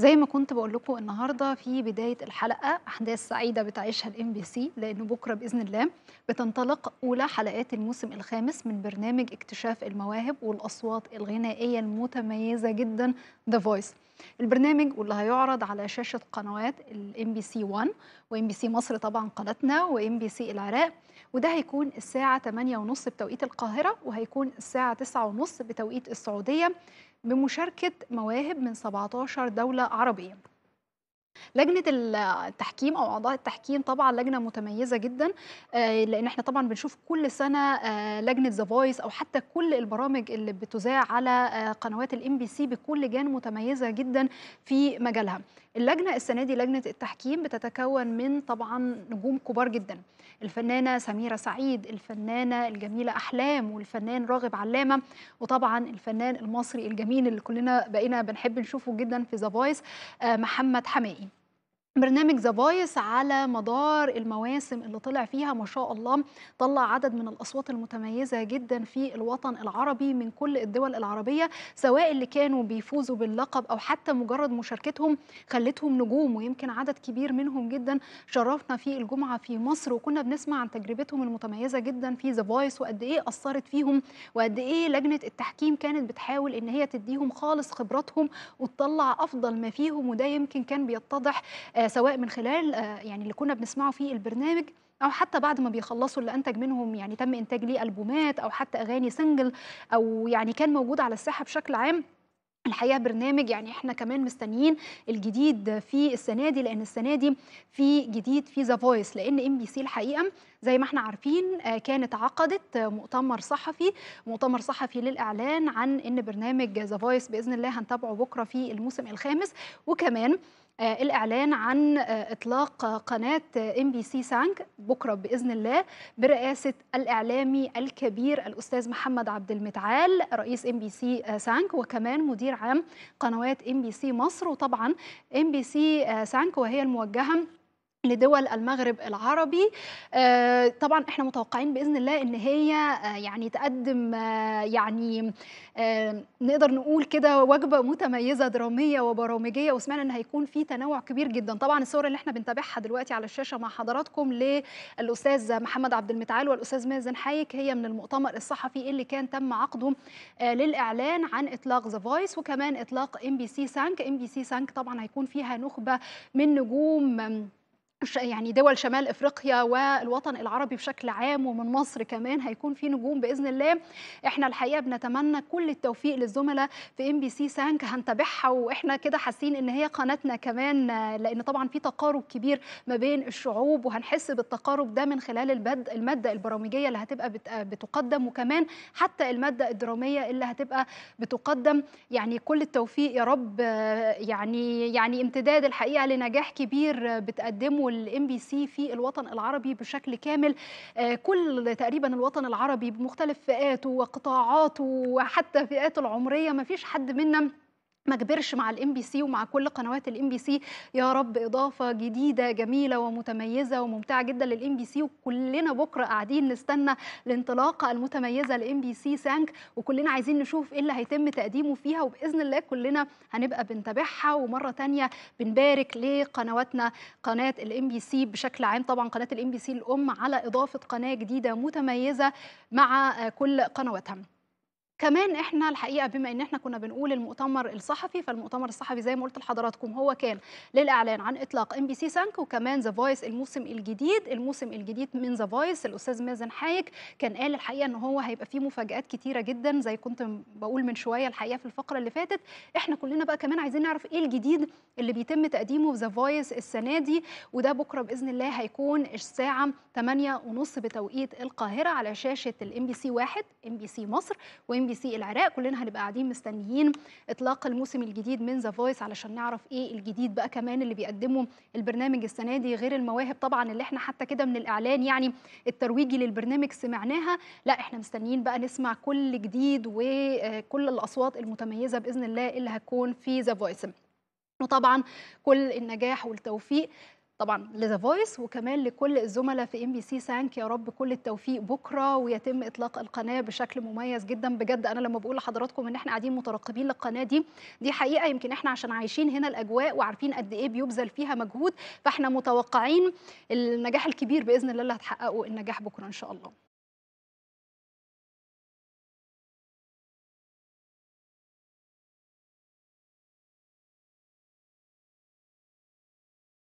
زي ما كنت بقول لكم النهارده في بدايه الحلقه احداث سعيده بتعيشها الام بي سي لان بكره باذن الله بتنطلق اولى حلقات الموسم الخامس من برنامج اكتشاف المواهب والاصوات الغنائيه المتميزه جدا ذا فويس البرنامج واللي هيعرض على شاشه قنوات الام بي سي 1 وام بي سي مصر طبعا قناتنا وام بي سي العراق وده هيكون الساعه 8:30 بتوقيت القاهره وهيكون الساعه 9:30 بتوقيت السعوديه بمشاركه مواهب من 17 دوله عربيه لجنه التحكيم او اعضاء التحكيم طبعا لجنه متميزه جدا آه، لان احنا طبعا بنشوف كل سنه آه، لجنه ذا فويس او حتى كل البرامج اللي بتذاع على آه، قنوات الام بي سي بكل لجان متميزه جدا في مجالها اللجنه السنه دي لجنه التحكيم بتتكون من طبعا نجوم كبار جدا الفنانه سميره سعيد الفنانه الجميله احلام والفنان راغب علامه وطبعا الفنان المصري الجميل اللي كلنا بقينا بنحب نشوفه جدا في ذا فويس محمد حمائي برنامج ذا فويس على مدار المواسم اللي طلع فيها ما شاء الله طلع عدد من الاصوات المتميزه جدا في الوطن العربي من كل الدول العربيه سواء اللي كانوا بيفوزوا باللقب او حتى مجرد مشاركتهم خلتهم نجوم ويمكن عدد كبير منهم جدا شرفنا في الجمعه في مصر وكنا بنسمع عن تجربتهم المتميزه جدا في ذا فويس وقد ايه اثرت فيهم وقد ايه لجنه التحكيم كانت بتحاول ان هي تديهم خالص خبراتهم وتطلع افضل ما فيهم وده يمكن كان بيتضح آه، سواء من خلال آه، يعني اللي كنا بنسمعه في البرنامج او حتى بعد ما بيخلصوا اللي انتج منهم يعني تم انتاج ليه البومات او حتى اغاني سنجل او يعني كان موجود على الساحه بشكل عام الحقيقه برنامج يعني احنا كمان مستنيين الجديد في السنه دي لان السنه دي في جديد في ذا فويس لان ام بي سي الحقيقه زي ما احنا عارفين آه، كانت عقدت مؤتمر صحفي مؤتمر صحفي للاعلان عن ان برنامج ذا فويس باذن الله هنتابعه بكره في الموسم الخامس وكمان آه، الإعلان عن آه، إطلاق قناة ام بي سي سانج بكرة بإذن الله برئاسة الإعلامي الكبير الأستاذ محمد عبد المتعال رئيس ام بي سي آه، سانج وكمان مدير عام قنوات ام بي سي مصر وطبعا ام بي سي سانج وهي الموجهة لدول المغرب العربي آه، طبعا احنا متوقعين باذن الله ان هي آه، يعني تقدم آه، يعني نقدر نقول كده وجبه متميزه دراميه وبرامجيه وسمعنا ان هيكون في تنوع كبير جدا طبعا الصور اللي احنا بنتابعها دلوقتي على الشاشه مع حضراتكم للاستاذ محمد عبد المتعال والاستاذ مازن حايك هي من المؤتمر الصحفي اللي كان تم عقده للاعلان عن اطلاق ذا فويس وكمان اطلاق ام بي سي سانك ام بي سي سانك طبعا هيكون فيها نخبه من نجوم يعني دول شمال افريقيا والوطن العربي بشكل عام ومن مصر كمان هيكون في نجوم باذن الله احنا الحقيقه بنتمنى كل التوفيق للزملاء في ام بي سي سانك هنتابعها واحنا كده حاسين ان هي قناتنا كمان لان طبعا في تقارب كبير ما بين الشعوب وهنحس بالتقارب ده من خلال البد الماده البرامجيه اللي هتبقى بتقدم وكمان حتى الماده الدراميه اللي هتبقى بتقدم يعني كل التوفيق يا رب يعني يعني امتداد الحقيقه لنجاح كبير بتقدمه الام بي سي في الوطن العربي بشكل كامل آه، كل تقريبا الوطن العربي بمختلف فئاته وقطاعاته وحتى فئاته العمريه ما فيش حد منا ما كبرش مع الام بي سي ومع كل قنوات الام بي سي يا رب اضافه جديده جميله ومتميزه وممتعه جدا للام بي سي وكلنا بكره قاعدين نستنى الانطلاقه المتميزه لام بي سي سانك وكلنا عايزين نشوف ايه اللي هيتم تقديمه فيها وباذن الله كلنا هنبقى بنتابعها ومره تانية بنبارك لقنواتنا قناه الام بي سي بشكل عام طبعا قناه الام بي سي الام على اضافه قناه جديده متميزه مع كل قنواتها كمان احنا الحقيقه بما ان احنا كنا بنقول المؤتمر الصحفي فالمؤتمر الصحفي زي ما قلت لحضراتكم هو كان للاعلان عن اطلاق ام بي سي سانك وكمان ذا فويس الموسم الجديد الموسم الجديد من ذا فويس الاستاذ مازن حايك كان قال الحقيقه ان هو هيبقى فيه مفاجات كتيره جدا زي كنت بقول من شويه الحقيقه في الفقره اللي فاتت احنا كلنا بقى كمان عايزين نعرف ايه الجديد اللي بيتم تقديمه في ذا فويس السنه دي وده بكره باذن الله هيكون الساعه 8:30 بتوقيت القاهره على شاشه الام بي سي 1 ام بي سي مصر وام بي سي العراق كلنا هنبقى قاعدين مستنيين اطلاق الموسم الجديد من ذا فويس علشان نعرف ايه الجديد بقى كمان اللي بيقدمه البرنامج السنه دي غير المواهب طبعا اللي احنا حتى كده من الاعلان يعني الترويجي للبرنامج سمعناها لا احنا مستنيين بقى نسمع كل جديد وكل الاصوات المتميزه باذن الله اللي هتكون في ذا فويس وطبعا كل النجاح والتوفيق طبعا لذا فويس وكمان لكل الزملاء في ام بي سي سانك يا رب كل التوفيق بكره ويتم اطلاق القناه بشكل مميز جدا بجد انا لما بقول لحضراتكم ان احنا قاعدين مترقبين للقناه دي دي حقيقه يمكن احنا عشان عايشين هنا الاجواء وعارفين قد ايه بيبذل فيها مجهود فاحنا متوقعين النجاح الكبير باذن الله اللي هتحققه النجاح بكره ان شاء الله